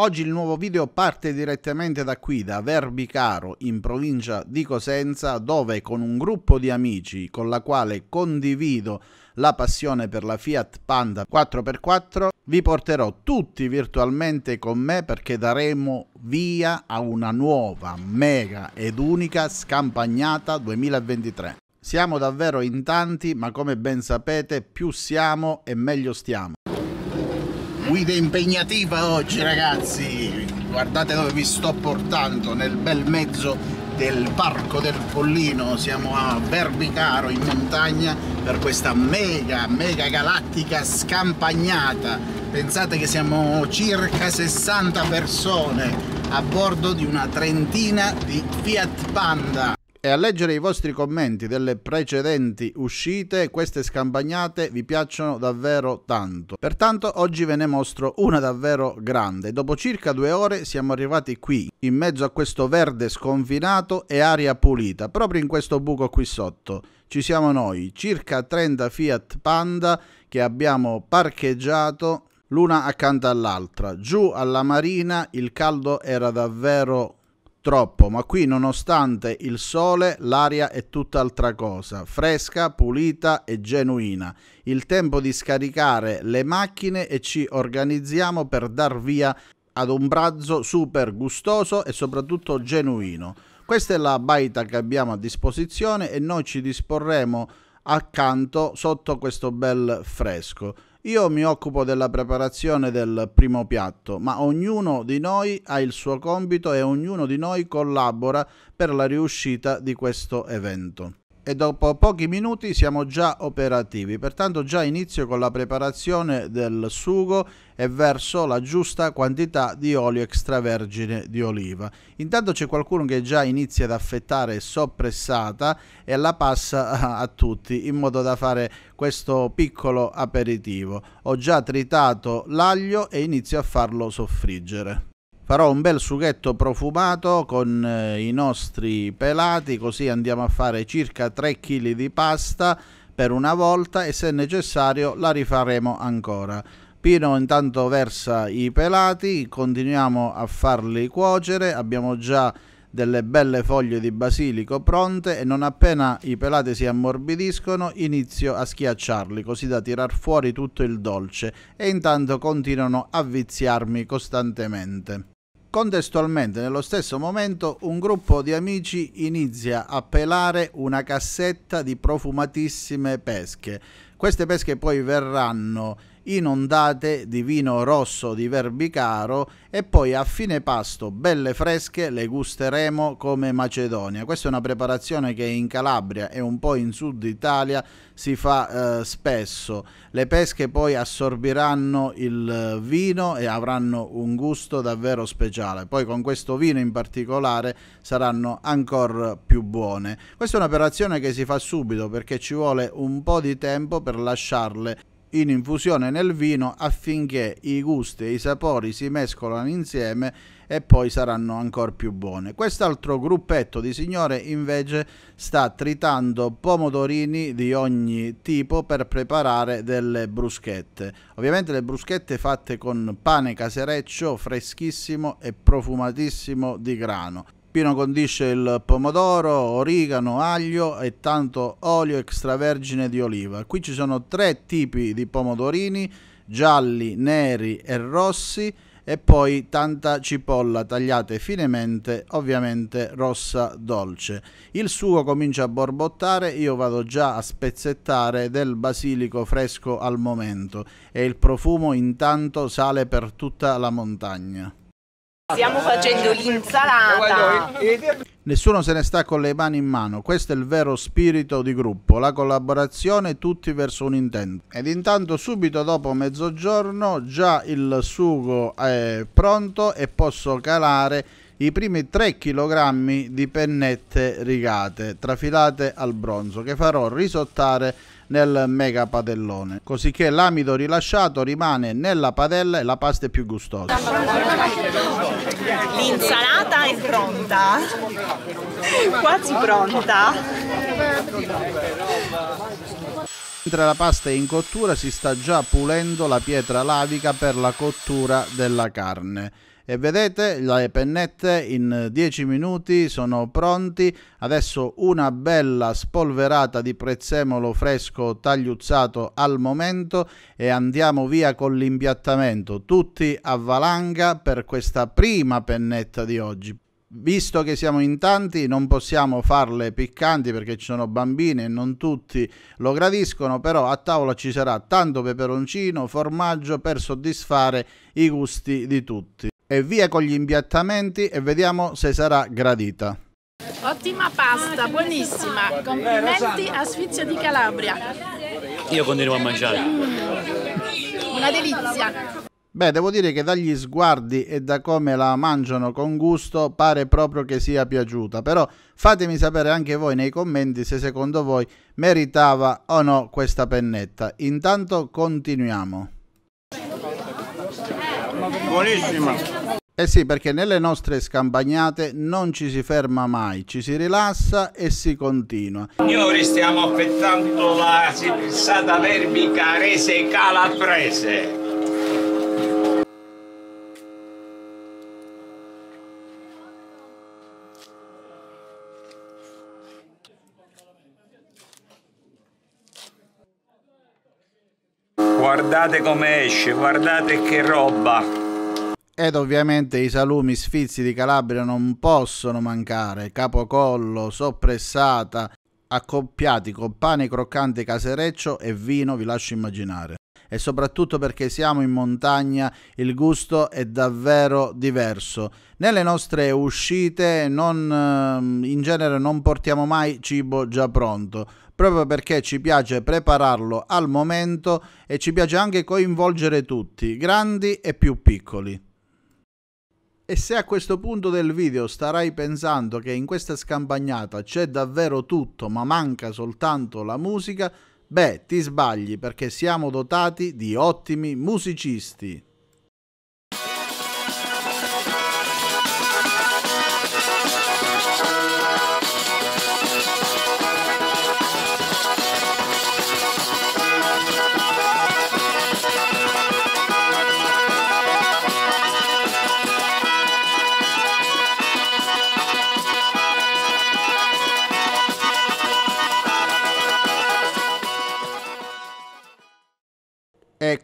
Oggi il nuovo video parte direttamente da qui, da Verbicaro, in provincia di Cosenza, dove con un gruppo di amici con la quale condivido la passione per la Fiat Panda 4x4, vi porterò tutti virtualmente con me perché daremo via a una nuova, mega ed unica scampagnata 2023. Siamo davvero in tanti, ma come ben sapete, più siamo e meglio stiamo guida impegnativa oggi ragazzi guardate dove vi sto portando nel bel mezzo del parco del Pollino siamo a Verbicaro in montagna per questa mega mega galattica scampagnata pensate che siamo circa 60 persone a bordo di una trentina di Fiat Panda e a leggere i vostri commenti delle precedenti uscite, queste scampagnate vi piacciono davvero tanto. Pertanto oggi ve ne mostro una davvero grande. Dopo circa due ore siamo arrivati qui, in mezzo a questo verde sconfinato e aria pulita, proprio in questo buco qui sotto. Ci siamo noi, circa 30 Fiat Panda che abbiamo parcheggiato l'una accanto all'altra. Giù alla marina il caldo era davvero troppo, ma qui nonostante il sole l'aria è tutt'altra cosa, fresca, pulita e genuina. Il tempo di scaricare le macchine e ci organizziamo per dar via ad un pranzo super gustoso e soprattutto genuino. Questa è la baita che abbiamo a disposizione e noi ci disporremo accanto sotto questo bel fresco. Io mi occupo della preparazione del primo piatto, ma ognuno di noi ha il suo compito e ognuno di noi collabora per la riuscita di questo evento e dopo pochi minuti siamo già operativi, pertanto già inizio con la preparazione del sugo e verso la giusta quantità di olio extravergine di oliva. Intanto c'è qualcuno che già inizia ad affettare soppressata e la passa a tutti in modo da fare questo piccolo aperitivo. Ho già tritato l'aglio e inizio a farlo soffriggere farò un bel sughetto profumato con eh, i nostri pelati così andiamo a fare circa 3 kg di pasta per una volta e se necessario la rifaremo ancora Pino intanto versa i pelati continuiamo a farli cuocere abbiamo già delle belle foglie di basilico pronte e non appena i pelati si ammorbidiscono inizio a schiacciarli così da tirar fuori tutto il dolce e intanto continuano a viziarmi costantemente. Contestualmente, nello stesso momento, un gruppo di amici inizia a pelare una cassetta di profumatissime pesche. Queste pesche poi verranno inondate di vino rosso di Verbicaro e poi a fine pasto, belle fresche, le gusteremo come Macedonia. Questa è una preparazione che in Calabria e un po' in sud Italia si fa eh, spesso. Le pesche poi assorbiranno il eh, vino e avranno un gusto davvero speciale. Poi con questo vino in particolare saranno ancora più buone. Questa è un'operazione che si fa subito perché ci vuole un po' di tempo per lasciarle in infusione nel vino affinché i gusti e i sapori si mescolano insieme e poi saranno ancora più buone. Quest'altro gruppetto di signore invece sta tritando pomodorini di ogni tipo per preparare delle bruschette. Ovviamente le bruschette fatte con pane casereccio freschissimo e profumatissimo di grano. Peppino condisce il pomodoro, origano, aglio e tanto olio extravergine di oliva. Qui ci sono tre tipi di pomodorini, gialli, neri e rossi e poi tanta cipolla tagliata finemente, ovviamente rossa dolce. Il sugo comincia a borbottare, io vado già a spezzettare del basilico fresco al momento e il profumo intanto sale per tutta la montagna. Stiamo facendo l'insalata. Nessuno se ne sta con le mani in mano, questo è il vero spirito di gruppo, la collaborazione tutti verso un intento. Ed intanto subito dopo mezzogiorno già il sugo è pronto e posso calare i primi 3 kg di pennette rigate, trafilate al bronzo, che farò risottare nel mega padellone, cosicché l'amido rilasciato rimane nella padella e la pasta è più gustosa. L'insalata è pronta, quasi pronta. Mentre la pasta è in cottura si sta già pulendo la pietra lavica per la cottura della carne e vedete le pennette in 10 minuti sono pronti adesso una bella spolverata di prezzemolo fresco tagliuzzato al momento e andiamo via con l'impiattamento tutti a valanga per questa prima pennetta di oggi Visto che siamo in tanti non possiamo farle piccanti perché ci sono bambini e non tutti lo gradiscono, però a tavola ci sarà tanto peperoncino, formaggio per soddisfare i gusti di tutti e via con gli impiattamenti e vediamo se sarà gradita. Ottima pasta, buonissima. Complimenti a Sfizio di Calabria. Io continuo a mangiare. Mm, una delizia. Beh, devo dire che dagli sguardi e da come la mangiano con gusto pare proprio che sia piaciuta, però fatemi sapere anche voi nei commenti se secondo voi meritava o no questa pennetta. Intanto continuiamo buonissima. Eh sì, perché nelle nostre scampagnate non ci si ferma mai, ci si rilassa e si continua. Signori, stiamo affettando la sata vermica rese calabrese. guardate come esce, guardate che roba. Ed ovviamente i salumi sfizi di Calabria non possono mancare, capocollo, soppressata, accoppiati con pane croccante casereccio e vino, vi lascio immaginare. E soprattutto perché siamo in montagna, il gusto è davvero diverso. Nelle nostre uscite non, ehm, in genere non portiamo mai cibo già pronto, proprio perché ci piace prepararlo al momento e ci piace anche coinvolgere tutti, grandi e più piccoli. E se a questo punto del video starai pensando che in questa scampagnata c'è davvero tutto ma manca soltanto la musica, beh ti sbagli perché siamo dotati di ottimi musicisti.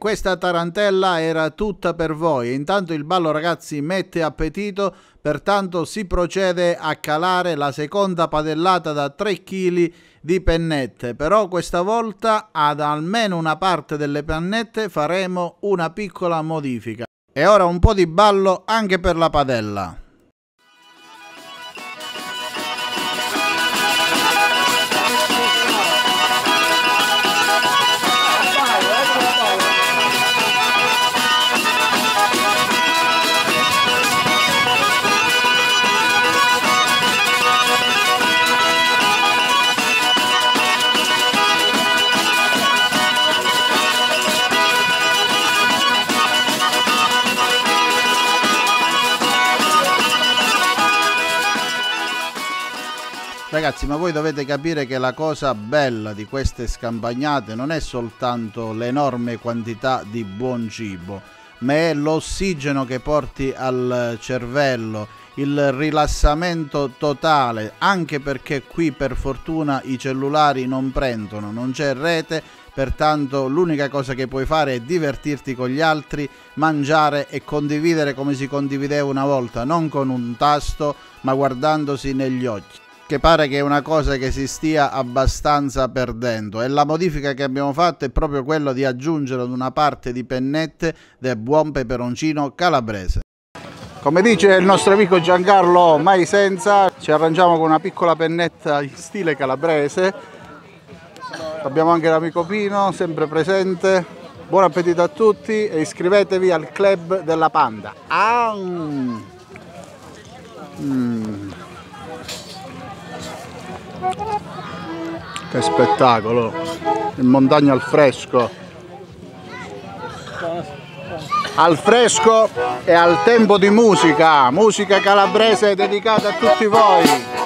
Questa tarantella era tutta per voi. Intanto il ballo ragazzi mette appetito, pertanto si procede a calare la seconda padellata da 3 kg di pennette. Però questa volta ad almeno una parte delle pennette faremo una piccola modifica. E ora un po' di ballo anche per la padella. ragazzi, ma voi dovete capire che la cosa bella di queste scampagnate non è soltanto l'enorme quantità di buon cibo, ma è l'ossigeno che porti al cervello, il rilassamento totale, anche perché qui per fortuna i cellulari non prendono, non c'è rete, pertanto l'unica cosa che puoi fare è divertirti con gli altri, mangiare e condividere come si condivideva una volta, non con un tasto, ma guardandosi negli occhi che pare che è una cosa che si stia abbastanza perdendo e la modifica che abbiamo fatto è proprio quella di aggiungere ad una parte di pennette del buon peperoncino calabrese. Come dice il nostro amico Giancarlo Mai Senza, ci arrangiamo con una piccola pennetta in stile calabrese. Abbiamo anche l'amico Pino, sempre presente. Buon appetito a tutti e iscrivetevi al club della panda. Ah, mm. Mm. Che spettacolo! In montagna al fresco. Al fresco e al tempo di musica, musica calabrese dedicata a tutti voi.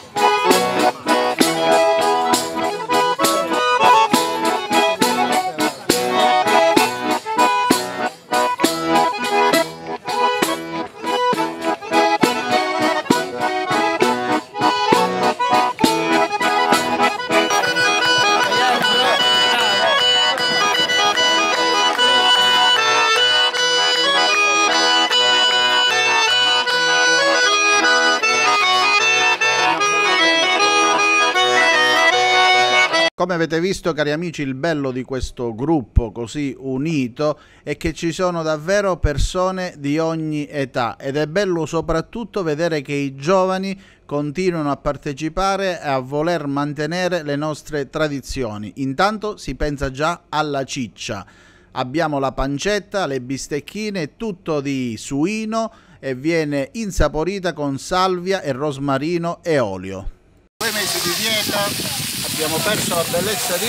avete visto cari amici il bello di questo gruppo così unito è che ci sono davvero persone di ogni età ed è bello soprattutto vedere che i giovani continuano a partecipare e a voler mantenere le nostre tradizioni. Intanto si pensa già alla ciccia. Abbiamo la pancetta, le bistecchine, tutto di suino e viene insaporita con salvia e rosmarino e olio. Due mesi di dieta, abbiamo perso la bellezza di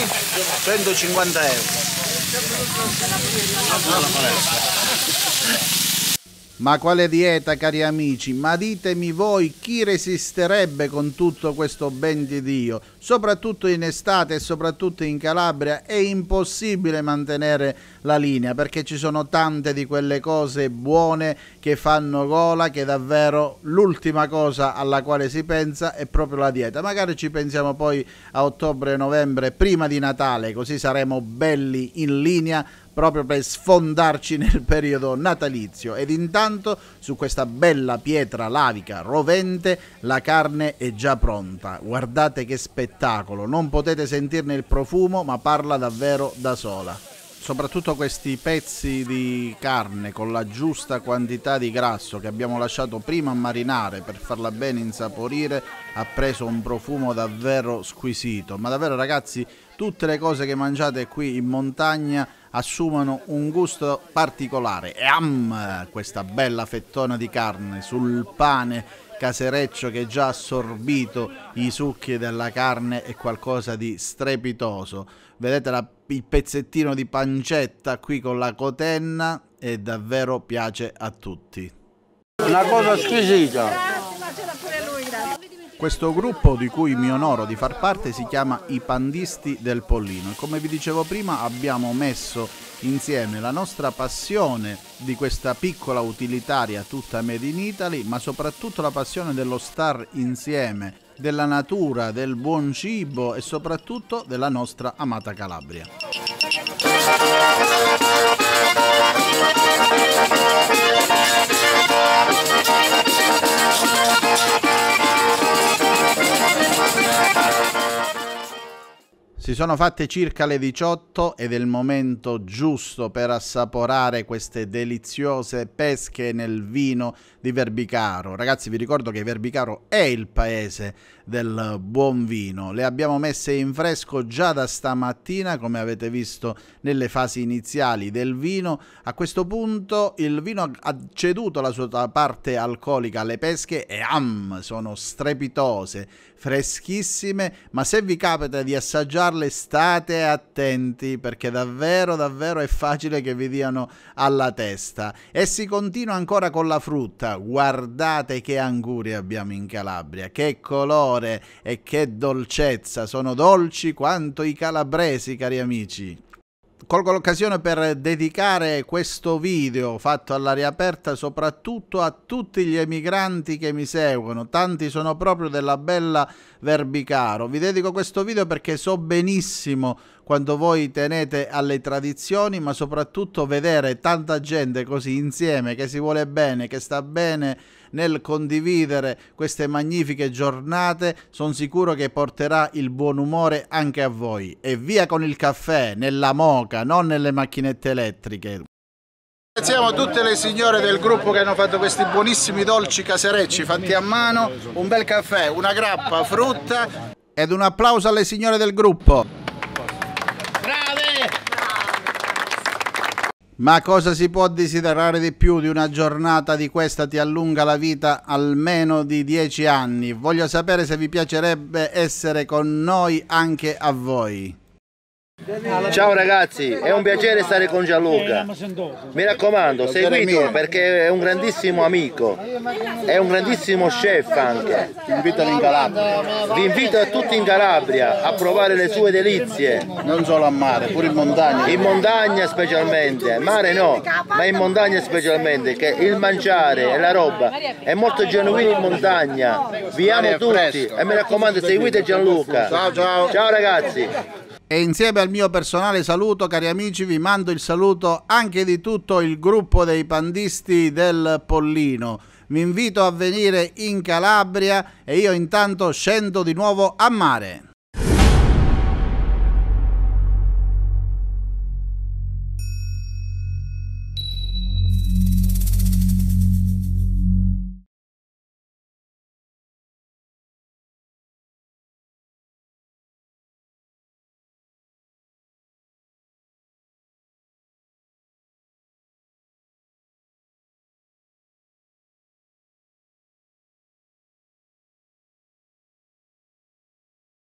150 euro ma quale dieta cari amici ma ditemi voi chi resisterebbe con tutto questo ben di Dio soprattutto in estate e soprattutto in Calabria è impossibile mantenere la linea perché ci sono tante di quelle cose buone che fanno gola che davvero l'ultima cosa alla quale si pensa è proprio la dieta magari ci pensiamo poi a ottobre novembre prima di Natale così saremo belli in linea proprio per sfondarci nel periodo natalizio ed intanto su questa bella pietra lavica rovente la carne è già pronta guardate che spettacolo spettacolo, non potete sentirne il profumo ma parla davvero da sola. Soprattutto questi pezzi di carne con la giusta quantità di grasso che abbiamo lasciato prima marinare per farla bene insaporire ha preso un profumo davvero squisito. Ma davvero ragazzi, tutte le cose che mangiate qui in montagna assumono un gusto particolare. E am questa bella fettona di carne sul pane casereccio che già ha assorbito i succhi della carne è qualcosa di strepitoso. Vedete la, il pezzettino di pancetta qui con la cotenna e davvero piace a tutti. Una cosa squisita. Questo gruppo di cui mi onoro di far parte si chiama I Pandisti del Pollino e come vi dicevo prima abbiamo messo insieme la nostra passione di questa piccola utilitaria tutta made in Italy ma soprattutto la passione dello star insieme, della natura, del buon cibo e soprattutto della nostra amata Calabria. Si sono fatte circa le 18 ed è il momento giusto per assaporare queste deliziose pesche nel vino di Verbicaro. Ragazzi vi ricordo che Verbicaro è il paese del buon vino. Le abbiamo messe in fresco già da stamattina come avete visto nelle fasi iniziali del vino. A questo punto il vino ha ceduto la sua parte alcolica alle pesche e am sono strepitose, freschissime, ma se vi capita di assaggiarle state attenti perché davvero davvero è facile che vi diano alla testa. E si continua ancora con la frutta, guardate che anguria abbiamo in Calabria, che colore e che dolcezza, sono dolci quanto i calabresi cari amici colgo l'occasione per dedicare questo video fatto all'aria aperta soprattutto a tutti gli emigranti che mi seguono, tanti sono proprio della bella Verbicaro. Vi dedico questo video perché so benissimo quando voi tenete alle tradizioni, ma soprattutto vedere tanta gente così insieme che si vuole bene, che sta bene nel condividere queste magnifiche giornate. Sono sicuro che porterà il buon umore anche a voi. E via con il caffè, nella moca, non nelle macchinette elettriche. Ringraziamo tutte le signore del gruppo che hanno fatto questi buonissimi dolci caserecci fatti a mano, un bel caffè, una grappa, frutta. Ed un applauso alle signore del gruppo. Ma cosa si può desiderare di più di una giornata di questa ti allunga la vita almeno di 10 anni? Voglio sapere se vi piacerebbe essere con noi anche a voi. Ciao ragazzi, è un piacere stare con Gianluca. Mi raccomando, seguitelo perché è un grandissimo amico, è un grandissimo chef anche. Vi invito in Calabria. Vi invito a tutti in Calabria a provare le sue delizie. Non solo a mare, pure in montagna. In montagna specialmente, mare no, ma in montagna specialmente, che il mangiare e la roba è molto genuino in montagna. Vi amo tutti e mi raccomando, seguite Gianluca. Ciao ciao. Ciao ragazzi e insieme al mio personale saluto, cari amici, vi mando il saluto anche di tutto il gruppo dei pandisti del Pollino. Vi invito a venire in Calabria e io intanto scendo di nuovo a mare.